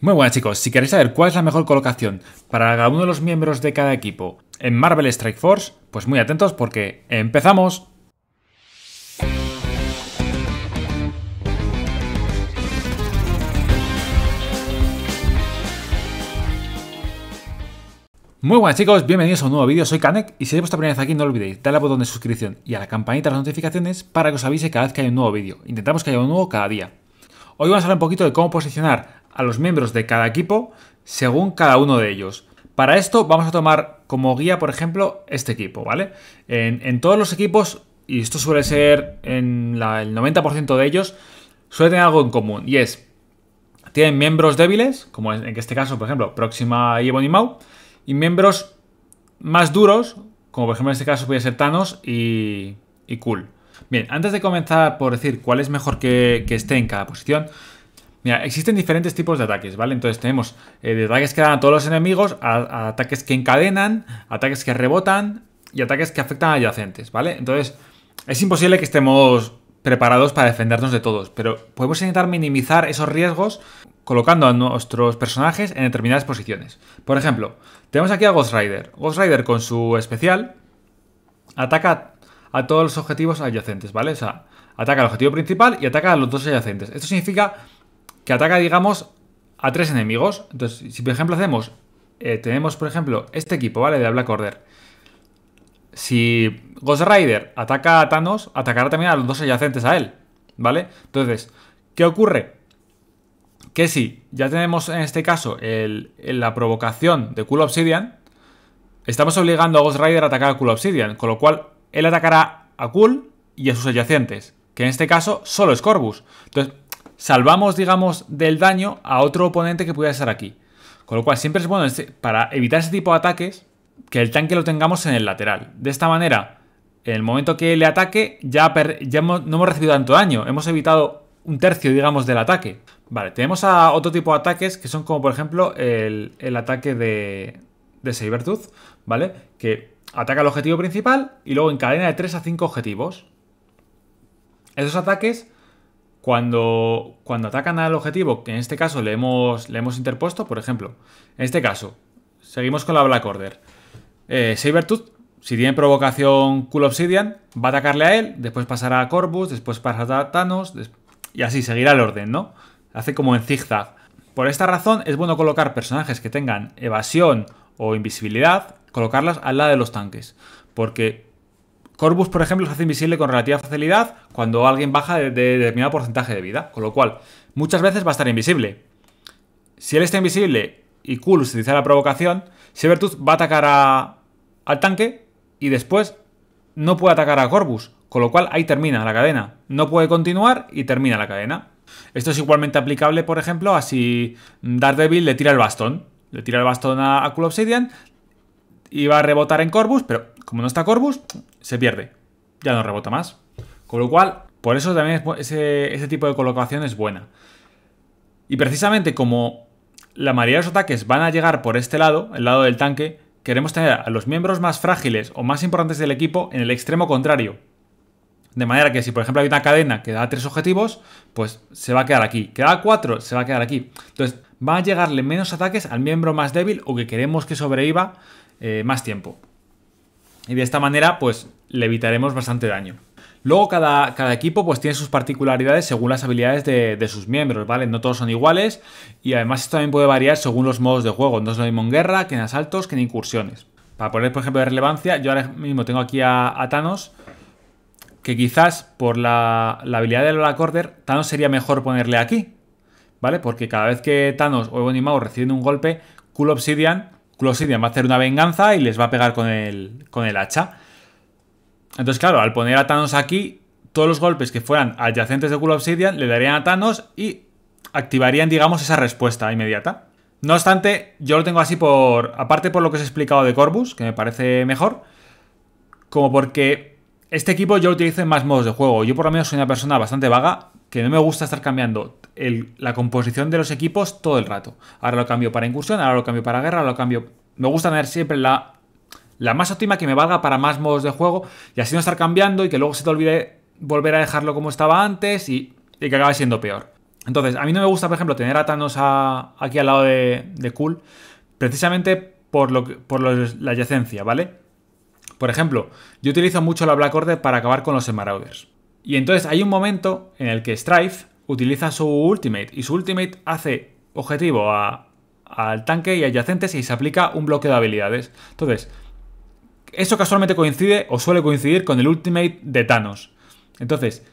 Muy buenas chicos, si queréis saber cuál es la mejor colocación para cada uno de los miembros de cada equipo en Marvel Strike Force, pues muy atentos porque empezamos. Muy buenas chicos, bienvenidos a un nuevo vídeo, soy Kanek y si es vuestra primera vez aquí no olvidéis darle al botón de suscripción y a la campanita de las notificaciones para que os avise cada vez que hay un nuevo vídeo. Intentamos que haya un nuevo cada día. Hoy vamos a hablar un poquito de cómo posicionar a los miembros de cada equipo según cada uno de ellos. Para esto vamos a tomar como guía, por ejemplo, este equipo, ¿vale? En, todos los equipos, y esto suele ser en el 90% de ellos, suele tener algo en común, y es, tienen miembros débiles, como en, este caso, por ejemplo, Próxima y Ebony Mau, y miembros más duros, como por ejemplo en este caso puede ser Thanos y, y Cool. Bien, antes de comenzar por decir cuál es mejor que, que esté en cada posición, Mira, existen diferentes tipos de ataques, ¿vale? Entonces tenemos eh, ataques que dan a todos los enemigos, ataques que encadenan, ataques que rebotan y ataques que afectan a adyacentes, ¿vale? Entonces, es imposible que estemos preparados para defendernos de todos, pero podemos intentar minimizar esos riesgos colocando a nuestros personajes en determinadas posiciones. Por ejemplo, tenemos aquí a Ghost Rider. Ghost Rider con su especial ataca a todos los objetivos adyacentes, ¿vale? O sea, ataca al objetivo principal y ataca a los dos adyacentes. Esto significa que ataca, digamos, a tres enemigos. Entonces, si por ejemplo hacemos, eh, tenemos por ejemplo este equipo, ¿vale? De Black Order. Si Ghost Rider ataca a Thanos, atacará también a los dos adyacentes a él, ¿vale? Entonces, ¿qué ocurre? Que si ya tenemos en este caso la provocación de Cool Obsidian, estamos obligando a Ghost Rider a atacar a Cool Obsidian, con lo cual él atacará a Cool y a sus adyacentes, que en este caso solo es Corvus. Entonces, salvamos, digamos, del daño a otro oponente que pudiera estar aquí. Con lo cual siempre es bueno, este, para evitar ese tipo de ataques, que el tanque lo tengamos en el lateral. De esta manera, en el momento que le ataque, ya, no hemos recibido tanto daño. Hemos evitado un tercio, digamos, del ataque. Vale, tenemos a otro tipo de ataques que son como, por ejemplo, el, ataque de, de ¿vale? Que ataca al objetivo principal y luego encadena de 3 a 5 objetivos. Esos ataques cuando, cuando atacan al objetivo, que en este caso le hemos, le hemos interpuesto, por ejemplo, en este caso, seguimos con la Black Order. Eh, Sabertooth, si tiene provocación Cool Obsidian, va a atacarle a él, después pasará a Corvus, después pasará a Thanos, y así seguirá el orden, ¿no? Hace como en zigzag. Por esta razón es bueno colocar personajes que tengan evasión o invisibilidad, colocarlas al lado de los tanques, porque Corbus, por ejemplo, se hace invisible con relativa facilidad cuando alguien baja de, determinado porcentaje de vida, con lo cual muchas veces va a estar invisible. Si él está invisible y se utiliza la provocación, Severtooth va a atacar al tanque y después no puede atacar a Corbus, con lo cual ahí termina la cadena. No puede continuar y termina la cadena. Esto es igualmente aplicable, por ejemplo, a si Daredevil le tira el bastón. Le tira el bastón a, a Cool Obsidian, va a rebotar en Corbus, pero como no está Corbus, se pierde. Ya no rebota más. Con lo cual, por eso también ese, tipo de colocación es buena. Y precisamente como la mayoría de los ataques van a llegar por este lado, el lado del tanque, queremos tener a los miembros más frágiles o más importantes del equipo en el extremo contrario. De manera que si por ejemplo hay una cadena que da tres objetivos, pues se va a quedar aquí. Que da cuatro, se va a quedar aquí. Entonces va a llegarle menos ataques al miembro más débil o que queremos que sobreviva eh, más tiempo. Y de esta manera, pues le evitaremos bastante daño. Luego cada, cada, equipo pues tiene sus particularidades según las habilidades de, sus miembros, ¿vale? No todos son iguales y además esto también puede variar según los modos de juego. No es lo en guerra que en asaltos que en incursiones. Para poner por ejemplo de relevancia, yo ahora mismo tengo aquí a, Thanos que quizás por la, habilidad de Lola Corder, Thanos sería mejor ponerle aquí, ¿vale? Porque cada vez que Thanos o Ebony reciben un golpe, Cool Obsidian Closidian va a hacer una venganza y les va a pegar con el, con el hacha. Entonces, claro, al poner a Thanos aquí, todos los golpes que fueran adyacentes de Cool Obsidian le darían a Thanos y activarían, digamos, esa respuesta inmediata. No obstante, yo lo tengo así por. aparte por lo que os he explicado de Corbus, que me parece mejor, como porque este equipo yo lo utilizo en más modos de juego. Yo por lo menos soy una persona bastante vaga que no me gusta estar cambiando la composición de los equipos todo el rato. Ahora lo cambio para incursión, ahora lo cambio para guerra, ahora lo cambio... Me gusta tener siempre la, la más óptima que me valga para más modos de juego y así no estar cambiando y que luego se te olvide volver a dejarlo como estaba antes y, que acabe siendo peor. Entonces, a mí no me gusta, por ejemplo, tener a Thanos aquí al lado de, de Cool, precisamente por, lo por la adyacencia, ¿vale? Por ejemplo, yo utilizo mucho la Black Order para acabar con los Marauders. Y entonces hay un momento en el que Strife utiliza su ultimate y su ultimate hace objetivo a, al tanque y adyacentes y se aplica un bloqueo de habilidades. Entonces, eso casualmente coincide o suele coincidir con el ultimate de Thanos. Entonces,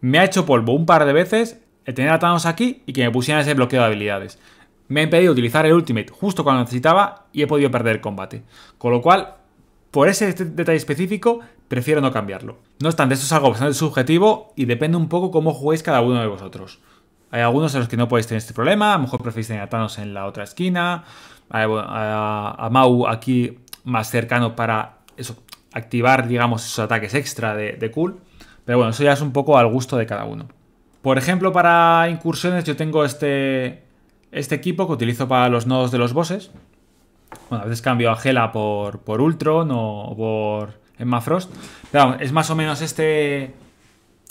me ha hecho polvo un par de veces el tener a Thanos aquí y que me pusieran ese bloqueo de habilidades. Me ha impedido utilizar el ultimate justo cuando necesitaba y he podido perder el combate. Con lo cual, por ese detalle específico, prefiero no cambiarlo. No obstante, esto es algo bastante subjetivo y depende un poco cómo juguéis cada uno de vosotros. Hay algunos en los que no podéis tener este problema, a lo mejor preferís tener a Thanos en la otra esquina, a, Mau aquí más cercano para activar, digamos, esos ataques extra de, cool. Pero bueno, eso ya es un poco al gusto de cada uno. Por ejemplo, para incursiones yo tengo este, este equipo que utilizo para los nodos de los bosses, bueno, a veces cambio a Gela por, por Ultron o por Emma Frost. es más o menos este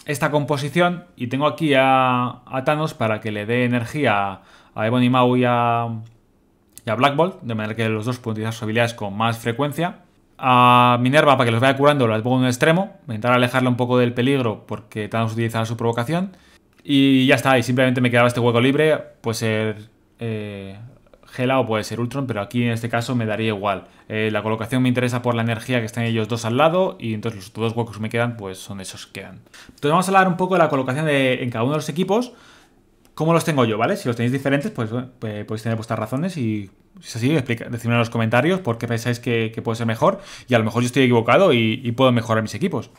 esta composición y tengo aquí a, Thanos para que le dé energía a Ebony Maw y a, y Black Bolt, de manera que los dos pueden utilizar sus habilidades con más frecuencia. A Minerva para que los vaya curando, la pongo en un extremo, intentar alejarla un poco del peligro porque Thanos utiliza su provocación. Y ya está, y simplemente me quedaba este hueco libre, pues ser eh, Gela o puede ser Ultron, pero aquí en este caso me daría igual. Eh, la colocación me interesa por la energía que están ellos dos al lado y entonces los dos huecos que me quedan pues son esos que quedan. Entonces vamos a hablar un poco de la colocación de, en cada uno de los equipos. ¿Cómo los tengo yo, vale? Si los tenéis diferentes, pues, pues podéis tener vuestras razones y si es así, explica, en los comentarios por qué pensáis que, puede ser mejor y a lo mejor yo estoy equivocado y puedo mejorar mis equipos.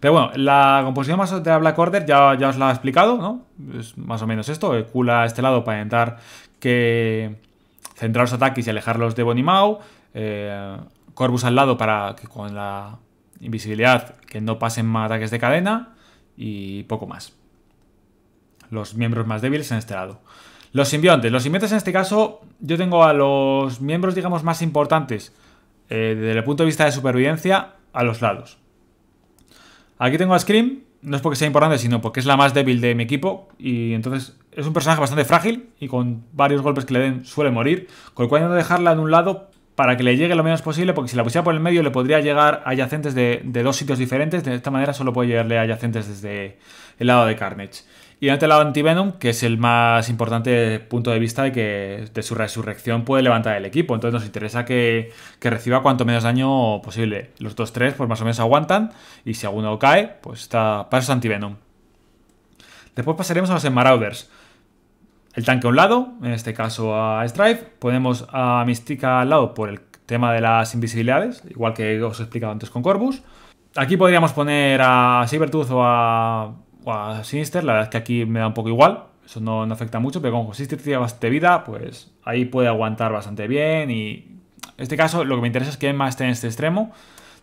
Pero bueno, la composición más de la Black Order ya, ya os la he explicado, ¿no? Es más o menos esto, Cula a este lado para intentar que centrar los ataques y alejarlos de Bonnie Mau. Eh, Corvus al lado para que con la invisibilidad que no pasen más ataques de cadena y poco más. Los miembros más débiles en este lado. Los simbiontes. Los simbiontes en este caso yo tengo a los miembros digamos más importantes eh, desde el punto de vista de supervivencia a los lados. Aquí tengo a Scream, no es porque sea importante, sino porque es la más débil de mi equipo. Y entonces es un personaje bastante frágil y con varios golpes que le den suele morir. Con lo cual no dejarla en un lado para que le llegue lo menos posible, porque si la pusiera por el medio le podría llegar a yacentes de, dos sitios diferentes. De esta manera solo puede llegarle a yacentes desde el lado de Carnage. Y en este lado Antivenom, que es el más importante punto de vista de que de su resurrección puede levantar el equipo. Entonces nos interesa que, reciba cuanto menos daño posible. Los dos tres, pues más o menos aguantan. Y si alguno cae, pues está. Para eso Antivenom. Después pasaremos a los Marauders. El tanque a un lado, en este caso a Strife. Ponemos a Mystica al lado por el tema de las invisibilidades, igual que os he explicado antes con Corvus. Aquí podríamos poner a Cybertooth o a a Sinister, la verdad es que aquí me da un poco igual, eso no, afecta mucho, pero como Sinister tiene bastante vida, pues ahí puede aguantar bastante bien y... En este caso, lo que me interesa es que Emma esté en este extremo,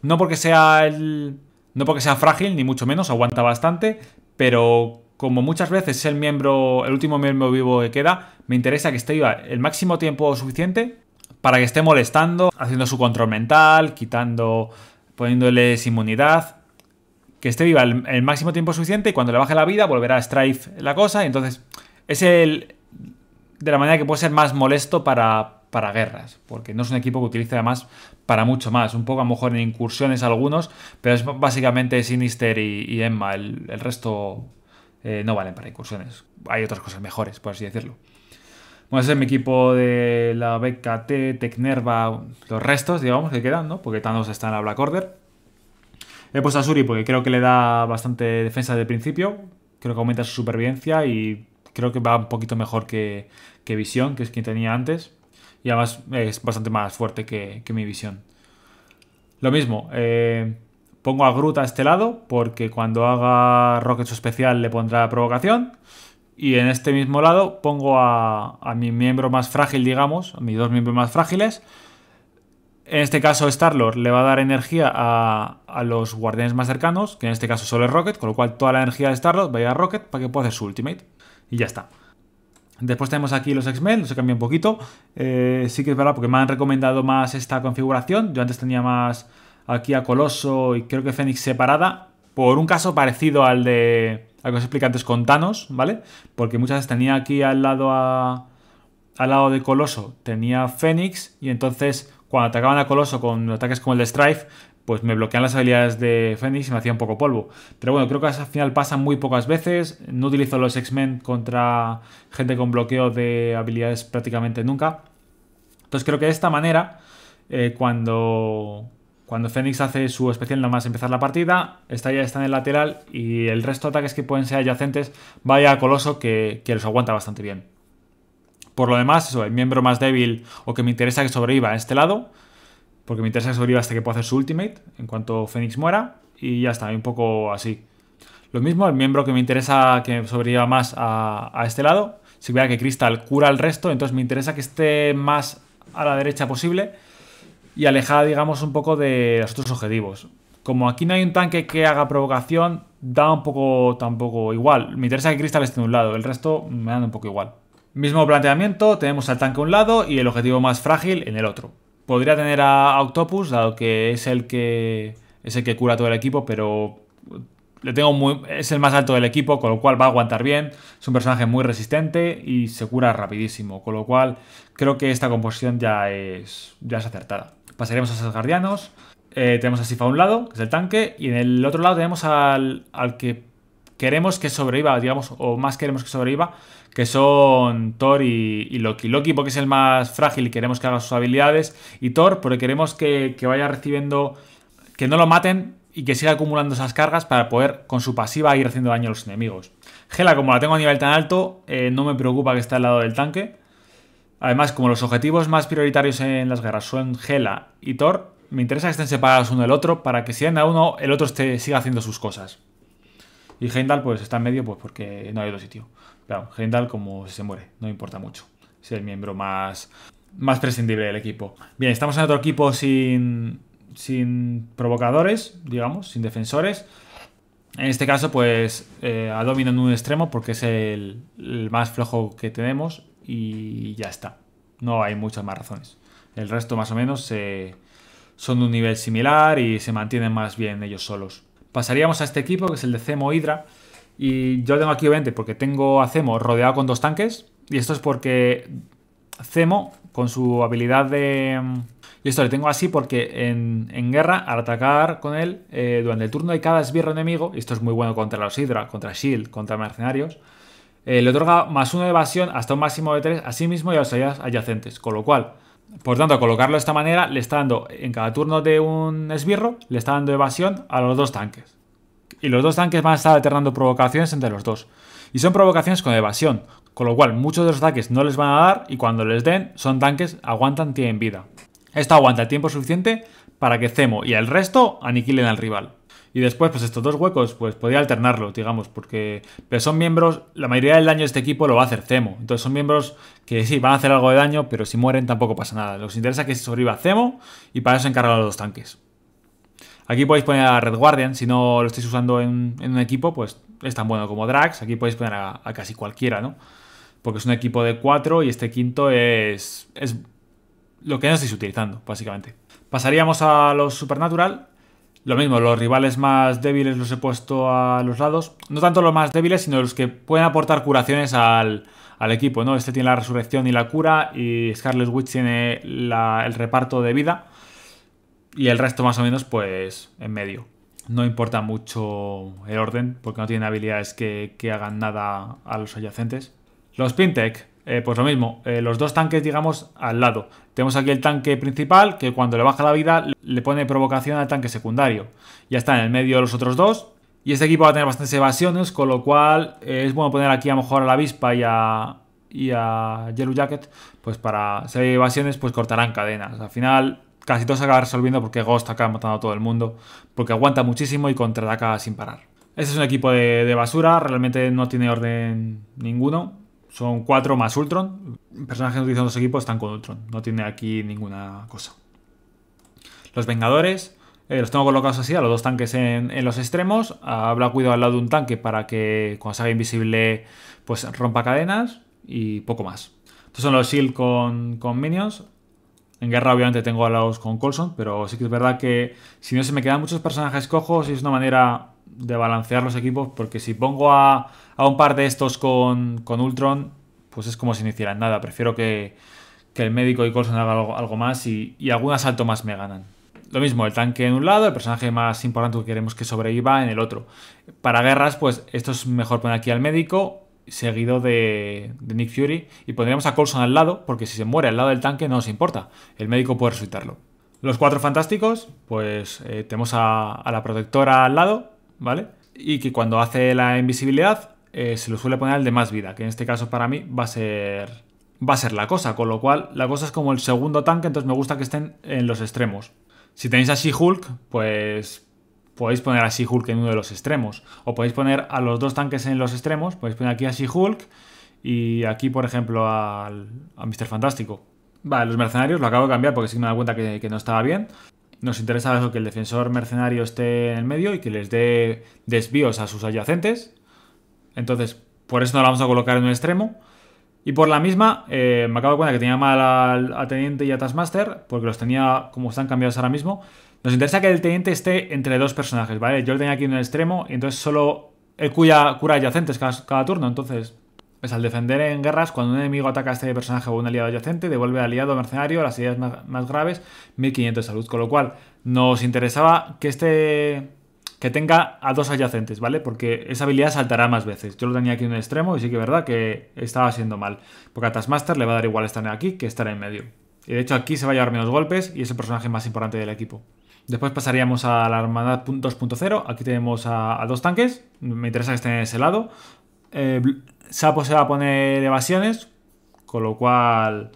no porque sea el... No porque sea frágil, ni mucho menos, aguanta bastante, pero como muchas veces es el miembro, el último miembro vivo que queda, me interesa que esté el máximo tiempo suficiente para que esté molestando, haciendo su control mental, quitando, poniéndoles inmunidad que esté viva el, máximo tiempo suficiente y cuando le baje la vida volverá a Strife la cosa. Y entonces es el de la manera que puede ser más molesto para, para guerras, porque no es un equipo que utilice además para mucho más. Un poco a lo mejor en incursiones algunos, pero es básicamente Sinister y, Emma. El, resto eh, no valen para incursiones. Hay otras cosas mejores, por así decirlo. Bueno, ese es mi equipo de la BKT, Tecnerva, los restos, digamos, que quedan, Porque Thanos está en la Black Order. He puesto a Suri porque creo que le da bastante defensa de principio. Creo que aumenta su supervivencia y creo que va un poquito mejor que, que Visión, que es quien tenía antes. Y además es bastante más fuerte que, mi Visión. Lo mismo, eh, pongo a Gruta a este lado porque cuando haga Rocket su especial le pondrá provocación. Y en este mismo lado pongo a, a mi miembro más frágil, digamos, a mis dos miembros más frágiles en este caso, Starlord le va a dar energía a, los guardianes más cercanos, que en este caso solo es Rocket, con lo cual toda la energía de Starlord va a ir a Rocket para que pueda hacer su ultimate. Y ya está. Después tenemos aquí los X-Men, los he cambiado un poquito. Eh, sí que es verdad, porque me han recomendado más esta configuración. Yo antes tenía más aquí a Coloso y creo que Fénix separada, por un caso parecido al de... al que os expliqué antes con Thanos, ¿vale? Porque muchas veces tenía aquí al lado Al lado de Coloso tenía Fénix y entonces cuando atacaban a Coloso con ataques como el de Strife, pues me bloquean las habilidades de Fénix y me hacía un poco polvo. Pero bueno, creo que al final pasa muy pocas veces. No utilizo los X-Men contra gente con bloqueo de habilidades prácticamente nunca. Entonces creo que de esta manera, eh, cuando, cuando Fénix hace su especial nada más empezar la partida, está ya está en el lateral y el resto de ataques que pueden ser adyacentes vaya a Coloso que los aguanta bastante bien. Por lo demás, eso, el miembro más débil o que me interesa que sobreviva a este lado, porque me interesa que sobreviva hasta que pueda hacer su ultimate en cuanto Fénix muera, y ya está, un poco así. Lo mismo, el miembro que me interesa que sobreviva más a, este lado, si vea que Crystal cura al resto, entonces me interesa que esté más a la derecha posible y alejada, digamos, un poco de los otros objetivos. Como aquí no hay un tanque que haga provocación, da un poco tampoco igual. Me interesa que Crystal esté en un lado, el resto me da un poco igual. Mismo planteamiento, tenemos al tanque a un lado y el objetivo más frágil en el otro. Podría tener a Octopus, dado que es el que es el que cura todo el equipo, pero le tengo es el más alto del equipo, con lo cual va a aguantar bien. Es un personaje muy resistente y se cura rapidísimo, con lo cual creo que esta composición ya es, ya acertada. Pasaremos a esos guardianos. Eh, tenemos a Sifa a un lado, que es el tanque, y en el otro lado tenemos al, al que queremos que sobreviva, digamos, o más queremos que sobreviva, que son Thor y, Loki. Loki porque es el más frágil y queremos que haga sus habilidades, y Thor porque queremos que, vaya recibiendo, que no lo maten y que siga acumulando esas cargas para poder con su pasiva ir haciendo daño a los enemigos. Gela, como la tengo a nivel tan alto, eh, no me preocupa que esté al lado del tanque. Además, como los objetivos más prioritarios en las guerras son Gela y Thor, me interesa que estén separados uno del otro para que si anda uno, el otro esté, siga haciendo sus cosas. Y Heimdall pues está en medio pues porque no hay otro sitio. Claro, Heimdall como se muere, no importa mucho. Es el miembro más, más prescindible del equipo. Bien, estamos en otro equipo sin, sin provocadores, digamos, sin defensores. En este caso, pues eh, a en un extremo porque es el, más flojo que tenemos y ya está. No hay muchas más razones. El resto, más o menos, son de un nivel similar y se mantienen más bien ellos solos. Pasaríamos a este equipo, que es el de Cemo Hydra. Y yo tengo aquí, obviamente, porque tengo a Cemo rodeado con dos tanques. Y esto es porque Cemo, con su habilidad de... Mm, y esto lo tengo así porque en, guerra, al atacar con él, eh, durante el turno de cada esbirro enemigo, y esto es muy bueno contra los Hydra, contra Shield, contra mercenarios, eh, le otorga más uno de evasión hasta un máximo de tres a sí mismo y a los aliados adyacentes. Con lo cual, por tanto, colocarlo de esta manera le está dando, en cada turno de un esbirro, le está dando evasión a los dos tanques. Y los dos tanques van a estar alternando provocaciones entre los dos. Y son provocaciones con evasión, con lo cual muchos de los ataques no les van a dar y cuando les den son tanques, aguantan, tienen vida. Esto aguanta el tiempo suficiente para que Cemo y el resto aniquilen al rival. Y después, pues estos dos huecos, pues podría alternarlo digamos, porque. Pero son miembros, la mayoría del daño de este equipo lo va a hacer Cemo. Entonces son miembros que sí, van a hacer algo de daño, pero si mueren tampoco pasa nada. Lo que interesa es que sobreviva Cemo y para eso encargar a los dos tanques. Aquí podéis poner a Red Guardian, si no lo estáis usando en, un equipo, pues es tan bueno como Drax. Aquí podéis poner a, a, casi cualquiera, ¿no? Porque es un equipo de cuatro y este quinto es, es lo que no estáis utilizando, básicamente. Pasaríamos a los Supernatural, lo mismo, los rivales más débiles los he puesto a los lados. No tanto los más débiles, sino los que pueden aportar curaciones al, equipo, ¿no? Este tiene la resurrección y la cura y Scarlet Witch tiene el reparto de vida y el resto más o menos pues en medio. No importa mucho el orden porque no tienen habilidades que, que hagan nada a los adyacentes. Los Pintech, eh, pues lo mismo, eh, los dos tanques, digamos, al lado. Tenemos aquí el tanque principal, que cuando le baja la vida le pone provocación al tanque secundario. Ya está en el medio de los otros dos. Y este equipo va a tener bastantes evasiones, con lo cual eh, es bueno poner aquí a lo mejor a la avispa y a, Yellow Jacket, pues para si hay evasiones, pues cortarán cadenas. Al final, casi todo se acaba resolviendo porque Ghost acaba matando a todo el mundo, porque aguanta muchísimo y contraataca sin parar. Este es un equipo de basura, realmente no tiene orden ninguno. Son cuatro más Ultron. Personajes que utilizan los equipos están con Ultron. No tiene aquí ninguna cosa. Los Vengadores. Eh, los tengo colocados así, a los dos tanques en, los extremos. habla cuidado al lado de un tanque para que cuando sea invisible pues rompa cadenas. Y poco más. Estos son los Shield con, con Minions. En guerra obviamente tengo a con Colson, pero sí que es verdad que si no se me quedan muchos personajes cojos y es una manera de balancear los equipos, porque si pongo a, un par de estos con, con, Ultron, pues es como si no hicieran nada. Prefiero que, el médico y Colson hagan algo, más y, y, algún asalto más me ganan. Lo mismo, el tanque en un lado, el personaje más importante que queremos que sobreviva en el otro. Para guerras, pues esto es mejor poner aquí al médico, seguido de, de Nick Fury, y pondríamos a Colson al lado, porque si se muere al lado del tanque no nos importa, el médico puede resucitarlo. Los cuatro fantásticos, pues eh, tenemos a, a la protectora al lado, ¿vale? Y que cuando hace la invisibilidad eh, se lo suele poner el de más vida, que en este caso para mí va a ser va a ser la cosa, con lo cual la cosa es como el segundo tanque, entonces me gusta que estén en los extremos. Si tenéis a She-Hulk, pues podéis poner a She-Hulk en uno de los extremos, o podéis poner a los dos tanques en los extremos, podéis poner aquí a She-Hulk y aquí, por ejemplo, al, a Mr. Fantástico. Vale, los mercenarios lo acabo de cambiar porque sí me da cuenta que no estaba bien. Nos interesa eso, que el defensor mercenario esté en el medio y que les dé desvíos a sus adyacentes. Entonces, por eso no la vamos a colocar en un extremo. Y por la misma, eh, me acabo de cuenta que tenía mal al, teniente y a Taskmaster, porque los tenía como están cambiados ahora mismo. Nos interesa que el teniente esté entre dos personajes, ¿vale? Yo lo tenía aquí en el extremo, y entonces solo el cuya cura adyacentes cada turno, entonces es pues al defender en guerras, cuando un enemigo ataca a este personaje o un aliado adyacente, devuelve aliado mercenario las ideas más graves, 1500 de salud. Con lo cual, nos interesaba que este que tenga a dos adyacentes, ¿vale? Porque esa habilidad saltará más veces. Yo lo tenía aquí en un extremo y sí que es verdad que estaba siendo mal. Porque a Taskmaster le va a dar igual estar aquí que estar en medio. Y de hecho aquí se va a llevar menos golpes y es el personaje más importante del equipo. Después pasaríamos a la hermandad 2.0. Aquí tenemos a, a, dos tanques. Me interesa que estén en ese lado. Eh, Sapo se va a poner evasiones, con lo cual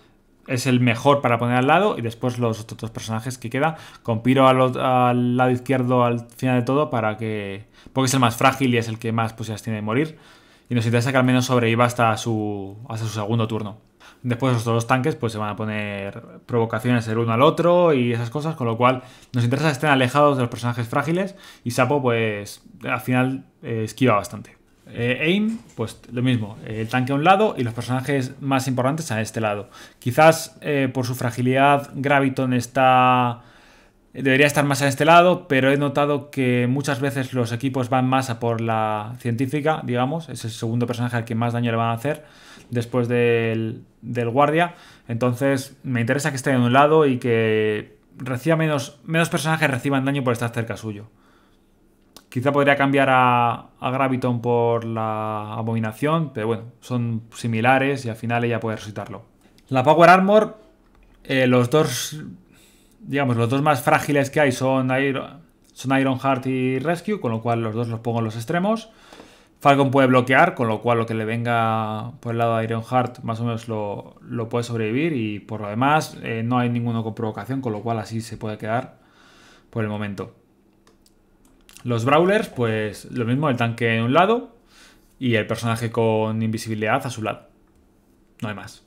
es el mejor para poner al lado. Y después los otros personajes que queda, con Piro al, lado izquierdo al final de todo, para que. Porque es el más frágil y es el que más posibilidades tiene de morir. Y nos interesa que al menos sobreviva hasta su, su segundo turno. Después los dos tanques pues se van a poner provocaciones el uno al otro y esas cosas, con lo cual nos interesa que estén alejados de los personajes frágiles y Sapo pues al final eh, esquiva bastante. Eh, aim, pues lo mismo, eh, el tanque a un lado y los personajes más importantes a este lado. Quizás eh, por su fragilidad Graviton está... Debería estar más a este lado, pero he notado que muchas veces los equipos van más a por la científica, digamos. Es el segundo personaje al que más daño le van a hacer después del, guardia. Entonces me interesa que esté en un lado y que reciba menos, menos personajes reciban daño por estar cerca suyo. Quizá podría cambiar a, Graviton por la Abominación, pero bueno, son similares y al final ella puede resucitarlo. La Power Armor, eh, los dos, digamos, los dos más frágiles que hay son, Iron, Heart y Rescue, con lo cual los dos los pongo en los extremos. Falcon puede bloquear, con lo cual lo que le venga por el lado de Heart más o menos lo, puede sobrevivir y por lo demás eh, no hay ninguno con provocación, con lo cual así se puede quedar por el momento. Los Brawlers, pues lo mismo, el tanque en un lado y el personaje con invisibilidad a su lado. No hay más.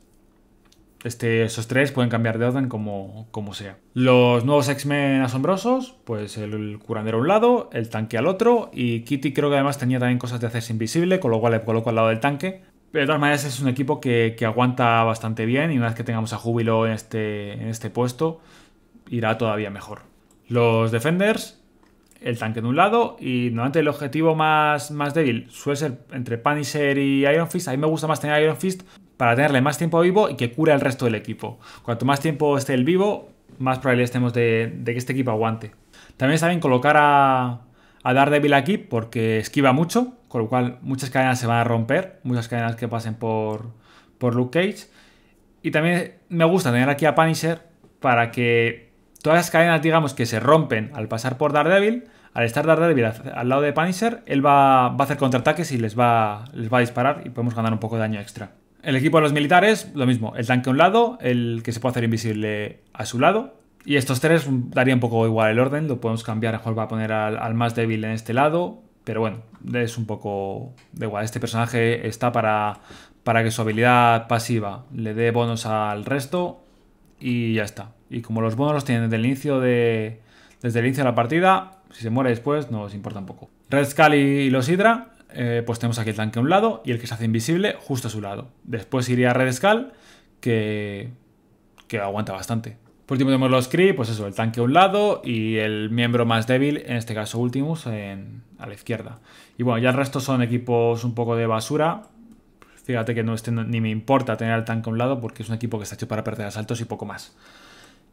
Este, esos tres pueden cambiar de orden como, como sea. Los nuevos X-Men asombrosos, pues el curandero a un lado, el tanque al otro, y Kitty creo que además tenía también cosas de hacerse invisible, con lo cual le coloco al lado del tanque. Pero de todas maneras es un equipo que, aguanta bastante bien y una vez que tengamos a Júbilo en este, en este puesto, irá todavía mejor. Los Defenders, el tanque en un lado y normalmente el objetivo más, más débil suele ser entre Panisher y Iron Fist. A mí me gusta más tener Iron Fist para tenerle más tiempo vivo y que cure el resto del equipo. Cuanto más tiempo esté el vivo, más probabilidades tenemos de, que este equipo aguante. También está bien colocar a, a Daredevil aquí porque esquiva mucho, con lo cual muchas cadenas se van a romper, muchas cadenas que pasen por, por Luke Cage. Y también me gusta tener aquí a Panisher para que todas las cadenas, digamos, que se rompen al pasar por Daredevil, al estar vida al lado de Punisher, él va, a hacer contraataques y les va, a disparar y podemos ganar un poco de daño extra. El equipo de los militares, lo mismo, el tanque a un lado, el que se puede hacer invisible a su lado. Y estos tres daría un poco igual el orden, lo podemos cambiar, mejor va a poner al, más débil en este lado, pero bueno, es un poco de igual. Este personaje está para, para que su habilidad pasiva le dé bonos al resto y ya está. Y como los bonos los tienen desde el inicio de, desde el inicio de la partida, si se muere después, nos importa un poco. Red Skull y los Hydra, eh, pues tenemos aquí el tanque a un lado y el que se hace invisible justo a su lado. Después iría Red Skull, que, que aguanta bastante. Por último tenemos los Kree, pues eso, el tanque a un lado y el miembro más débil, en este caso Ultimus, a la izquierda. Y bueno, ya el resto son equipos un poco de basura. Fíjate que no ni me importa tener el tanque a un lado porque es un equipo que está hecho para perder asaltos y poco más.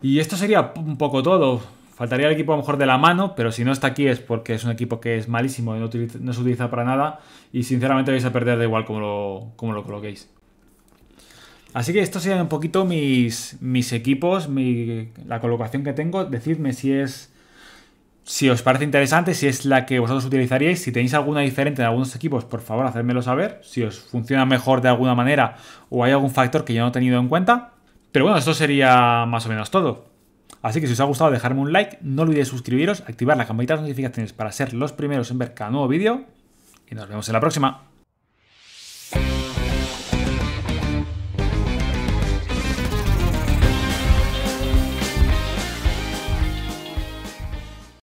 Y esto sería un poco todo. Faltaría el equipo a mejor de la mano, pero si no está aquí es porque es un equipo que es malísimo y no, se utiliza para nada. Y sinceramente vais a perder de igual como lo, como lo coloquéis. Así que estos serían un poquito mis, mis equipos, la colocación que tengo. Decidme si es. Si os parece interesante, si es la que vosotros utilizaríais, si tenéis alguna diferente en algunos equipos, por favor, hacedmelo saber. Si os funciona mejor de alguna manera o hay algún factor que yo no he tenido en cuenta. Pero bueno, esto sería más o menos todo. Así que si os ha gustado dejarme un like, no olvidéis suscribiros, activar la campanita de notificaciones para ser los primeros en ver cada nuevo vídeo y nos vemos en la próxima.